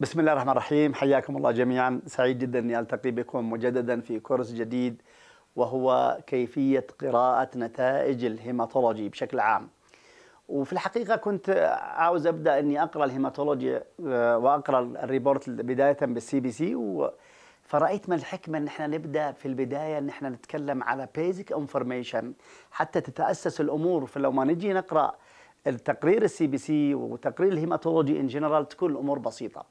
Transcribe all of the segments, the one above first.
بسم الله الرحمن الرحيم حياكم الله جميعا سعيد جدا اني التقي بكم مجددا في كورس جديد وهو كيفيه قراءه نتائج الهيماتولوجي بشكل عام وفي الحقيقه كنت عاوز ابدا اني اقرا الهيماتولوجي آه، واقرا الريبورت بدايه بالسي بي سي فرايت ما الحكمه ان احنا نبدا في البدايه ان احنا نتكلم على بيزك انفورميشن حتى تتاسس الامور فلو ما نجي نقرا التقرير السي بي سي وتقرير الهيماتولوجي ان جنرال تكون الامور بسيطه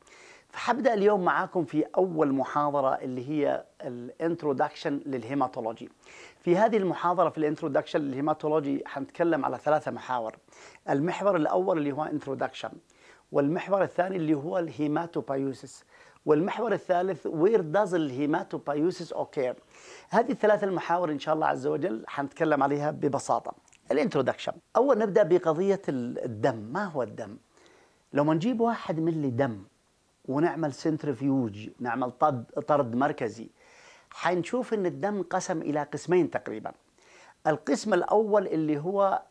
فحبدا اليوم معاكم في اول محاضره اللي هي الانترودكشن للهيماتولوجي في هذه المحاضره في الانترودكشن للهيماتولوجي حنتكلم على ثلاثه محاور المحور الاول اللي هو انترودكشن والمحور الثاني اللي هو الهيماتوبايوسيس والمحور الثالث وير داز الهيماتوبايوسيس اوكير هذه الثلاث المحاور ان شاء الله عز وجل حنتكلم عليها ببساطه الانترودكشن اول نبدا بقضيه الدم ما هو الدم لو ما نجيب واحد ملي دم ونعمل سنترفيوج نعمل طرد طرد مركزي حنشوف ان الدم قسم الى قسمين تقريبا القسم الاول اللي هو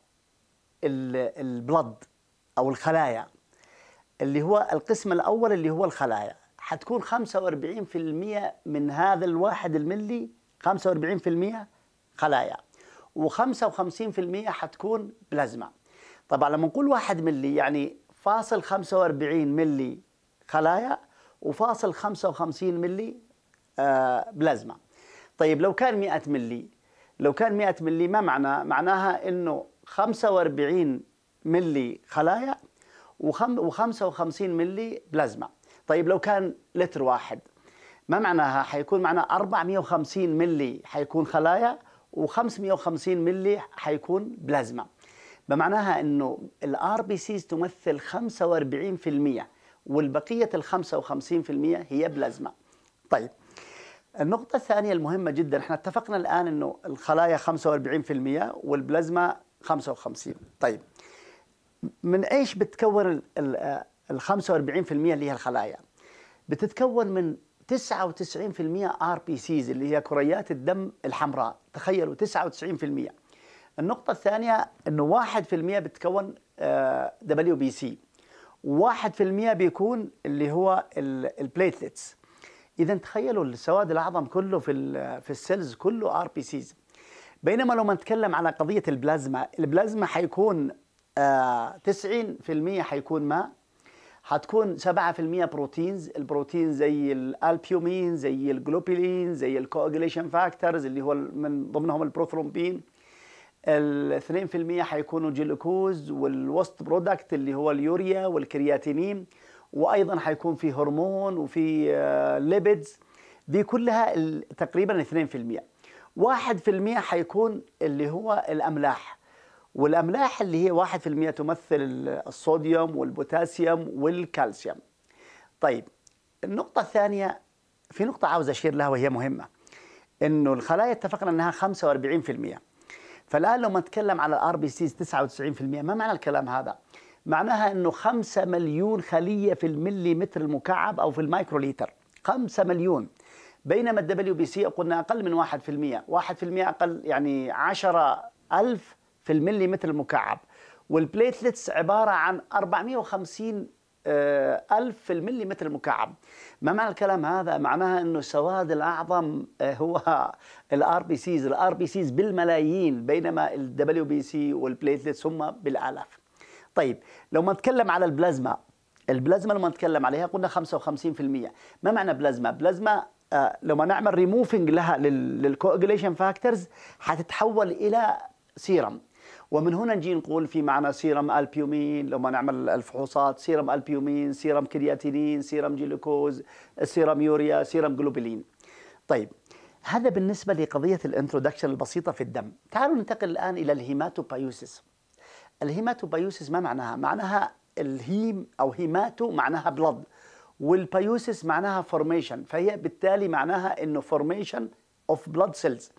البلد او الخلايا اللي هو القسم الاول اللي هو الخلايا حتكون 45% من هذا الواحد الملي 45% خلايا و55% حتكون بلازما طبعا لما نقول 1 ملي يعني فاصل 45 ملي خلايا وفاصل 55 ملي آه، بلازما طيب لو كان 100 ملي لو كان 100 ملي ما معنى معناها انه 45 ملي خلايا و55 ملي بلازما طيب لو كان لتر واحد ما معناها حيكون معناها 450 ملي حيكون خلايا و550 ملي حيكون بلازما بمعناها انه الار بي سيز تمثل 45% والبقيه ال 55% هي بلازما طيب النقطة الثانية المهمة جدا احنا اتفقنا الآن انه الخلايا 45% والبلازما 55 طيب من ايش بتكون ال 45% اللي هي الخلايا؟ بتتكون من 99% ار بي سيز اللي هي كريات الدم الحمراء تخيلوا 99% النقطة الثانية انه 1% بتكون آه، دبليو بي سي 1% بيكون اللي هو البليتلتس اذا تخيلوا السواد الاعظم كله في في السيلز كله ار بي سيز بينما لو ما نتكلم على قضية البلازما البلازما حيكون 90% آه، حيكون ماء هتكون 7% بروتينز البروتين زي الالبيومين زي الجلوبولين زي الكواجليشن فاكتورز اللي هو من ضمنهم البروثرومبين ال 2% هيكونوا جلوكوز والوست برودكت اللي هو اليوريا والكرياتينين وايضا هيكون في هرمون وفي ليبيدز آه، دي كلها تقريبا 2% 1% هيكون اللي هو الاملاح والأملاح اللي هي 1% تمثل الصوديوم والبوتاسيوم والكالسيوم طيب النقطة الثانية في نقطة عاوز أشير لها وهي مهمة إنه الخلايا اتفقنا إنها 45% فالآن لما نتكلم على الار بي سيز 99% ما معنى الكلام هذا؟ معناها انه 5 مليون خليه في المليمتر المكعب او في المايكروليتر 5 مليون بينما الدبليو بي سي قلنا اقل من 1% 1% اقل يعني 10000 في المليمتر المكعب والبليتلتس عبارة عن 450 آه، ألف في المليمتر المكعب ما معنى الكلام هذا؟ معناها أنه السواد الأعظم آه، هو الار بي سيز الار بي سيز بالملايين بينما الدبليو بي سي والبليتلتس هم بالآلاف طيب لو ما نتكلم على البلازما البلازما لما نتكلم عليها قلنا 55% ما معنى بلازما؟ بلازما آه، لما نعمل ريموفنج لها للكوجليشن فاكتورز حتتحول إلى سيرم ومن هنا نجي نقول في معنا سيرم البيومين لما نعمل الفحوصات سيرم البيومين سيرم كرياتينين سيرم جلوكوز سيرم يوريا سيرم جلوبولين طيب هذا بالنسبة لقضية الانترودكشن البسيطة في الدم تعالوا ننتقل الآن إلى الهيماتوبايوسيس الهيماتوبايوسيس ما معناها؟ معناها الهيم أو هيماتو معناها بلد والبايوسيس معناها فورميشن فهي بالتالي معناها انه فورميشن اوف بلاد سيلز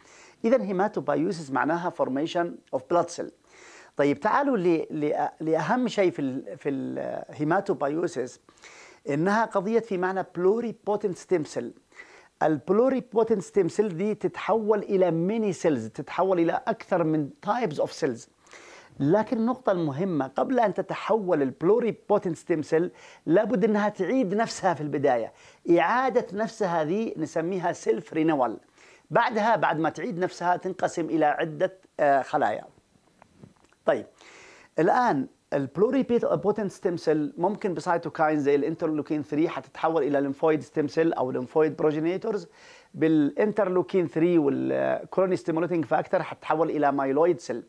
اذا هيماتوبايوسيس معناها فورميشن اوف بلاد سيلز طيب تعالوا لاهم شيء في في الهيماتوبايوسيس انها قضيه في معنى بلوري بوتنت ستيم سيل البلوري بوتنت ستيم سيل دي تتحول الى ميني سيلز تتحول الى اكثر من تايبز اوف سيلز لكن النقطة المهمة قبل أن تتحول البلوري بوتنت ستيم سيل لابد أنها تعيد نفسها في البداية إعادة نفسها هذه نسميها سيلف رينوال بعدها بعد ما تعيد نفسها تنقسم إلى عدة آه، خلايا طيب الان البلوري بوتنت ستيم سيل ممكن بسايتوكاين زي الانترلوكين 3 حتتحول الى لمفويد ستيم سيل او لمفويد بروجينيتورز بالانترلوكين 3 والكروني ستيموليتنج فاكتور حتتحول الى مايلويد سيل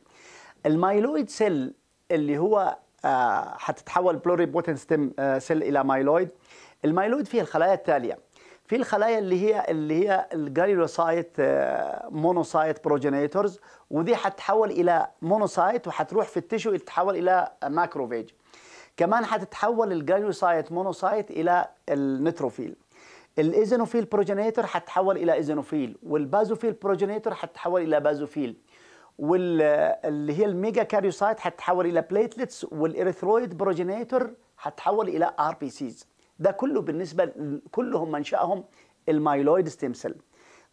المايلويد سيل اللي هو آه، حتتحول بلوري بوتنت ستيم سيل الى مايلويد المايلويد فيه الخلايا التاليه في الخلايا اللي هي اللي هي الجاليروسايت مونوسايت بروجينيتورز ودي هتتحول الى مونوسايت وهتروح في التشو تتحول الى ماكروفيج كمان هتتحول الجاليروسايت مونوسايت الى النتروفيل الايزينوفيل بروجينيتور هتتحول الى ايزينوفيل والبازوفيل بروجينيتور هتتحول الى بازوفيل واللي هي الميجا كاريوسايت هتتحول الى بليتلتس والاريثرويد بروجينيتور هتتحول الى ار بي سيز ده كله بالنسبه كلهم منشاهم المايلويد ستيم سيل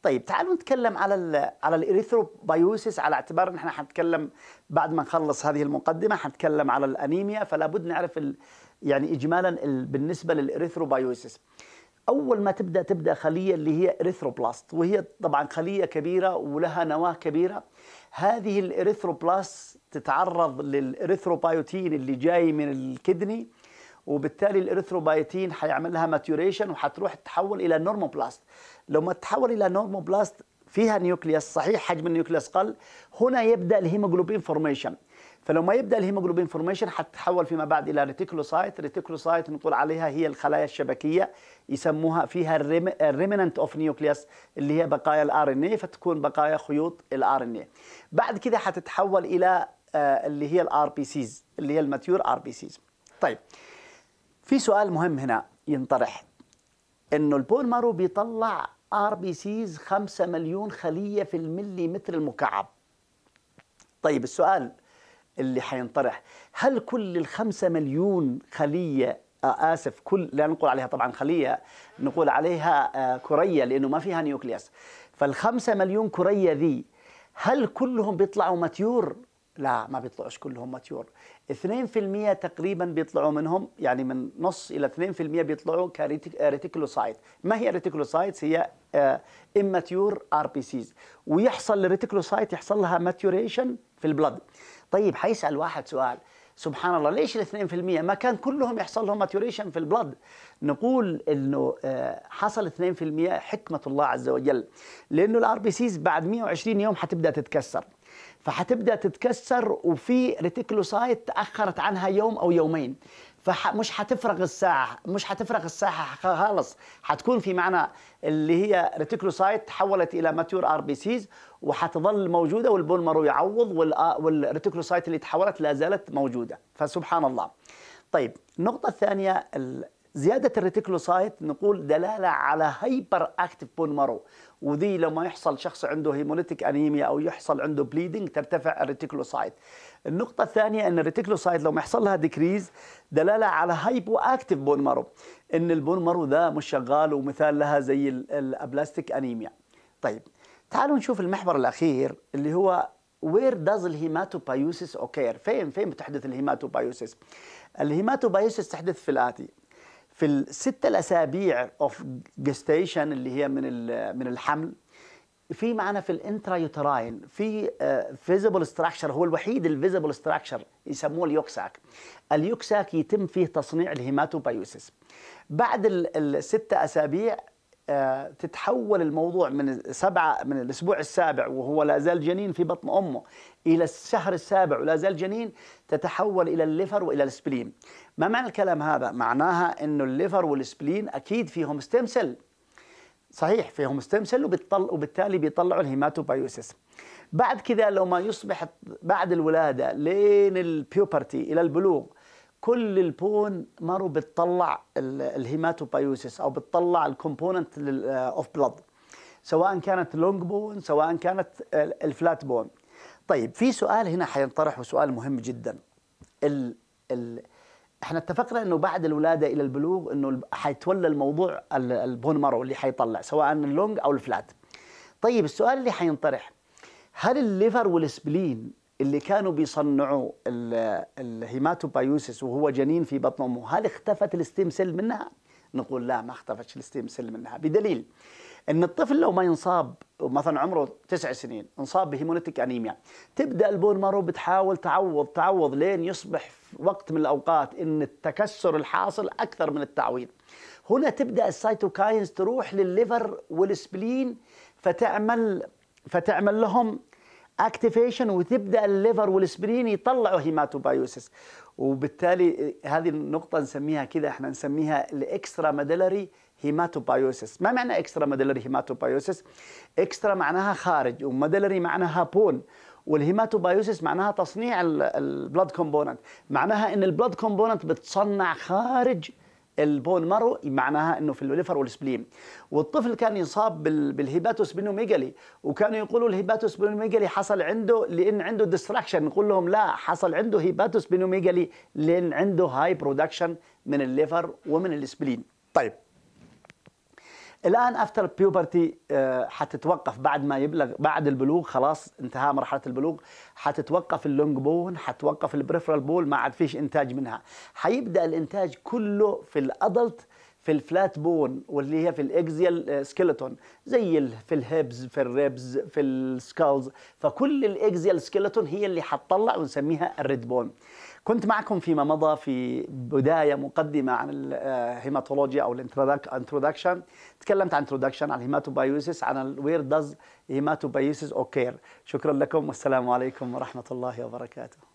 طيب تعالوا نتكلم على الـ على الاريثروبايوسيس على اعتبار ان احنا حنتكلم بعد ما نخلص هذه المقدمه حنتكلم على الانيميا فلا بد نعرف يعني اجمالا بالنسبه للاريثروبايوسيس اول ما تبدا تبدا خليه اللي هي اريثروبلاست وهي طبعا خليه كبيره ولها نواه كبيره هذه الاريثروبلاست تتعرض للاريثروبايوتين اللي جاي من الكدني وبالتالي الاريثروبايتين حيعمل لها ماتيوريشن وحتروح تتحول الى نورموبلاست لما تتحول الى نورموبلاست فيها نيوكليس صحيح حجم النيوكليس قل هنا يبدا الهيموجلوبين فورميشن فلما يبدا الهيموجلوبين فورميشن حتتحول فيما بعد الى ريتيكولوسايت ريتيكولوسايت نقول عليها هي الخلايا الشبكيه يسموها فيها الريمننت اوف نيوكليوس اللي هي بقايا الار ان اي فتكون بقايا خيوط الار ان اي بعد كده حتتحول الى آه، اللي هي الار بي سيز اللي هي الماتيور ار بي سيز طيب في سؤال مهم هنا ينطرح انه البون مارو بيطلع ار بي سيز 5 مليون خليه في المليمتر المكعب طيب السؤال اللي حينطرح هل كل 5 مليون خلية آه آسف كل لا نقول عليها طبعا خلية نقول عليها آه كرية لأنه ما فيها نيوكلياس 5 مليون كرية ذي هل كلهم بيطلعوا ماتيور لا ما بيطلعوش كلهم ماتيور 2% تقريبا بيطلعوا منهم يعني من نص الى 2% بيطلعوا كريتيكولوسايت آه، ما هي ريتيكولوسايتس هي اماتيور ار بي سيز ويحصل الريتيكولوسايت يحصل لها ماتيوريشن في البلد طيب حيسال واحد سؤال سبحان الله ليش ال 2% ما كان كلهم يحصل لهم ماتيوريشن في البلد نقول انه آه، حصل 2% حكمه الله عز وجل لانه الار بي سيز بعد 120 يوم حتبدا تتكسر فهتبدا تتكسر وفي ريتيكلوسايت تاخرت عنها يوم او يومين فمش هتفرغ الساعه مش هتفرغ الساعه خالص هتكون في معنى اللي هي ريتيكلوسايت تحولت الى ماتيور ار بي سيز وحتظل موجوده والبولمرو يعوض والريتيكلوسايت اللي تحولت لا زالت موجوده فسبحان الله طيب النقطه الثانيه زيادة الريتيكولوسايت نقول دلالة على هايبر اكتف بون مارو وذي لما يحصل شخص عنده هيموليتيك انيميا او يحصل عنده بليدنج ترتفع الريتيكولوسايت النقطة الثانية ان الريتيكولوسايت لو ما يحصل لها ديكريز دلالة على هايبو اكتف بون مارو ان البون مارو ذا مش شغال ومثال لها زي الابلاستيك انيميا طيب تعالوا نشوف المحور الاخير اللي هو وير داز الهيماتوبايوسيس اوكير فين فين بتحدث الهيماتوبايوسيس الهيماتوبايوسيس تحدث في الاتي في الستة الأسابيع of gestation اللي هي من من الحمل في معنا في الانترا يوتراين في فيزيبل آه، ستراكشر هو الوحيد الفيزيبل ستراكشر يسموه اليوكساك اليوكساك يتم فيه تصنيع الهيماتوبايوسيس بعد الستة أسابيع آه، تتحول الموضوع من سبعة من الأسبوع السابع وهو لا زال جنين في بطن أمه إلى الشهر السابع ولا زال جنين تتحول إلى الليفر وإلى السبلين ما معنى الكلام هذا؟ معناها أنه الليفر والسبلين أكيد فيهم ستيم صحيح فيهم ستيم وبتطل وبالتالي بيطلعوا الهيماتوبايوسيس بعد كذا لو ما يصبح بعد الولادة لين البيوبرتي إلى البلوغ كل البون مارو بتطلع الهيماتوبايوسيس او بتطلع الكومبوننت اوف آه، بلد سواء كانت لونج بون سواء كانت الفلات بون طيب في سؤال هنا حينطرح وسؤال مهم جدا ال ال احنا اتفقنا انه بعد الولاده الى البلوغ انه حيتولى الموضوع البون مارو اللي حيطلع سواء اللونج او الفلات طيب السؤال اللي حينطرح هل الليفر والسبلين اللي كانوا بيصنعوا الهيماتوبايوسيس وهو جنين في بطن امه هل اختفت الستيم سيل منها نقول لا ما اختفتش الستيم سيل منها بدليل ان الطفل لو ما ينصاب مثلا عمره تسع سنين انصاب بهيمونيتيك انيميا تبدا البون مارو بتحاول تعوض تعوض لين يصبح في وقت من الاوقات ان التكسر الحاصل اكثر من التعويض هنا تبدا السيتوكاينز تروح للليفر والسبلين فتعمل فتعمل لهم اكتيفيشن وتبدا الليفر والسبرين يطلعوا هيماتوبايوسس وبالتالي هذه النقطه نسميها كذا احنا نسميها الاكسترا مدلري هيماتوبايوسس ما معنى اكسترا مدلري هيماتوبايوسس اكسترا معناها خارج ومدلري معناها بون والهيماتوبايوسس معناها تصنيع البلاد كومبوننت معناها ان البلاد كومبوننت بتصنع خارج البون مارو معناها انه في الليفر والسبلين والطفل كان يصاب بالهيباتوس وكانوا يقولوا الهيباتوس حصل عنده لان عنده ديستراكشن نقول لهم لا حصل عنده هيباتوس لان عنده هاي برودكشن من الليفر ومن السبلين طيب الان افتر آه، بيوبرتي حتتوقف بعد ما يبلغ بعد البلوغ خلاص انتهى مرحله البلوغ حتتوقف اللونج بون حتوقف البريفرال بول ما عاد فيش انتاج منها حيبدا الانتاج كله في الادلت في الفلات بون واللي هي في الاكزيال آه, سكيلتون زي في الهيبز في الريبز في السكالز فكل الاكزيال سكيلتون هي اللي حتطلع ونسميها الريد بون كنت معكم فيما مضى في بدايه مقدمه عن الهيماتولوجيا آه, او الانترودكشن تكلمت عن انترودكشن عن الهيماتوبايوسيس عن وير داز هيماتوبايوسيس اوكير شكرا لكم والسلام عليكم ورحمه الله وبركاته